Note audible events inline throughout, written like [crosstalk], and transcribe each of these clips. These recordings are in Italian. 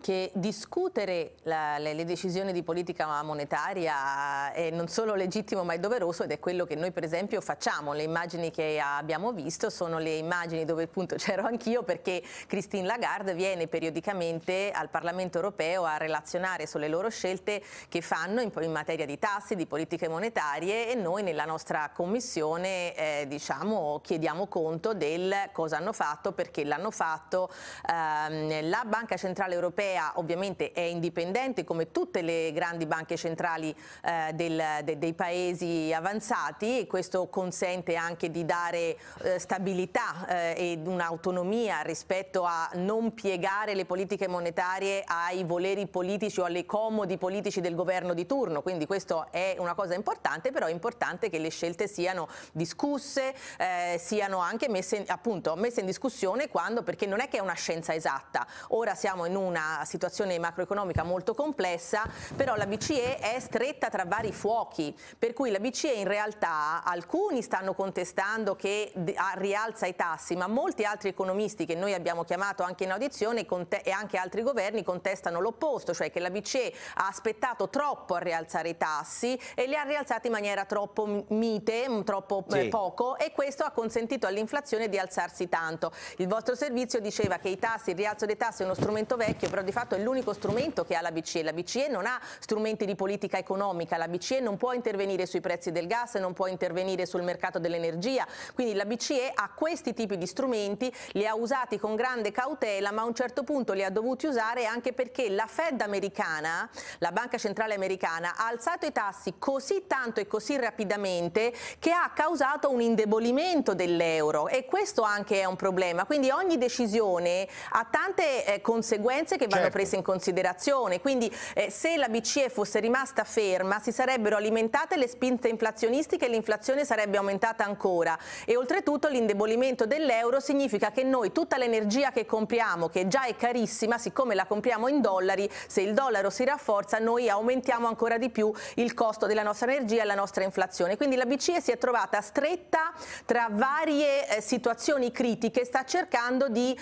che discutere la, le, le, decisioni di politica monetaria è non solo legittimo ma è doveroso ed è quello che noi per esempio facciamo. Le immagini che abbiamo visto sono le immagini dove appunto [laughs] c'ero anch'io perché Christine Lagarde viene periodicamente al Parlamento europeo a relazionare sulle loro scelte che fanno in, in materia di tassi, di politiche monetarie e noi nella nostra commissione eh, diciamo, chiediamo conto del cosa hanno fatto, perché l'hanno fatto. Ehm, la Banca Centrale Centrale Europea ovviamente è indipendente come tutte le grandi banche centrali eh, del, de, dei paesi avanzati e questo consente anche di dare eh, stabilità eh, ed un'autonomia rispetto a non piegare le politiche monetarie ai voleri politici o alle comodi politici del governo di turno. Quindi questo è una cosa importante, però è importante che le scelte siano discusse, eh, siano anche messe, appunto, messe in discussione quando, perché non è che è una scienza esatta. Ora siamo in con una situazione macroeconomica molto complessa, però la BCE è stretta tra vari fuochi, per cui la BCE in realtà alcuni stanno contestando che rialza i tassi, ma molti altri economisti che noi abbiamo chiamato anche in audizione e anche altri governi contestano l'opposto, cioè che la BCE ha aspettato troppo a rialzare i tassi e li ha rialzati in maniera troppo mite, troppo eh, sì. poco e questo ha consentito all'inflazione di alzarsi tanto. Il vostro servizio diceva che i tassi, il rialzo dei tassi è uno strumento vero vecchio, però di fatto è l'unico strumento che ha la BCE. La BCE non ha strumenti di politica economica, la BCE non può intervenire sui prezzi del gas, non può intervenire sul mercato dell'energia, quindi la BCE ha questi tipi di strumenti, li ha usati con grande cautela, ma a un certo punto li ha dovuti usare anche perché la Fed americana, la Banca Centrale americana, ha alzato i tassi così tanto e così rapidamente che ha causato un indebolimento dell'euro e questo anche è un problema. Quindi ogni decisione ha tante eh, conseguenze conseguenze che vanno certo. prese in considerazione. Quindi eh, se la BCE fosse rimasta ferma si sarebbero alimentate le spinte inflazionistiche e l'inflazione sarebbe aumentata ancora. E oltretutto l'indebolimento dell'euro significa che noi tutta l'energia che compriamo, che già è carissima, siccome la compriamo in dollari, se il dollaro si rafforza noi aumentiamo ancora di più il costo della nostra energia e la nostra inflazione. Quindi la BCE si è trovata stretta tra varie eh, situazioni critiche, sta cercando di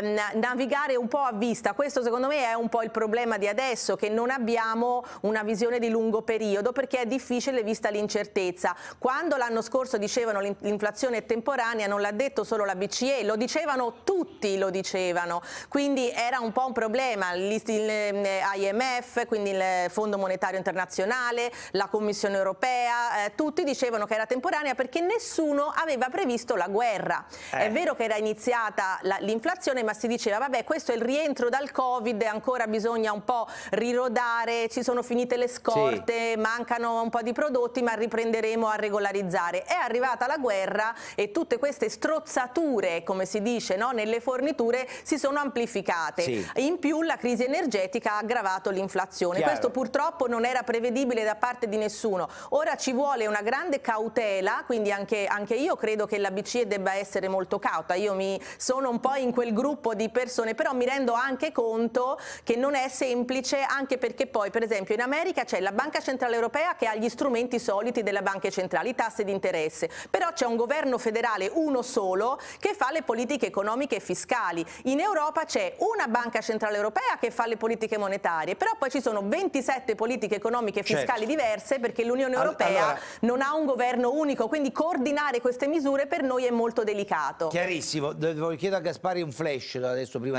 ehm, navigare un po' a vista crescita. Questo secondo me è un po' il problema di adesso, che non abbiamo una visione di lungo periodo perché è difficile vista l'incertezza. Quando l'anno scorso dicevano l'inflazione è temporanea, non l'ha detto solo la BCE, lo dicevano tutti, lo dicevano. Quindi era un po' un problema. L'IMF, eh, quindi il Fondo Monetario Internazionale, la Commissione Europea, eh, tutti dicevano che era temporanea perché nessuno aveva previsto la guerra. Eh. È vero che era iniziata l'inflazione, ma si diceva vabbè questo è il rientro da dal Covid ancora bisogna un po' rirodare, ci sono finite le scorte, sì. mancano un po' di prodotti ma riprenderemo a regolarizzare. È arrivata la guerra e tutte queste strozzature, come si dice, no? nelle forniture si sono amplificate. Sì. In più la crisi energetica ha aggravato l'inflazione. Questo purtroppo non era prevedibile da parte di nessuno. Ora ci vuole una grande cautela, quindi anche, anche io credo che la BCE debba essere molto cauta. Io mi sono un po' in quel gruppo di persone, però mi rendo anche conto che non è semplice anche perché poi per esempio in America c'è la Banca Centrale Europea che ha gli strumenti soliti delle banche centrali, i tassi di interesse, però c'è un governo federale uno solo che fa le politiche economiche e fiscali. In Europa c'è una Banca Centrale Europea che fa le politiche monetarie, però poi ci sono 27 politiche economiche e certo. fiscali certo. diverse perché l'Unione Europea allora... non ha un governo unico, quindi coordinare queste misure per noi è molto delicato. Chiarissimo, voglio chiedere a Gaspari un flash adesso prima di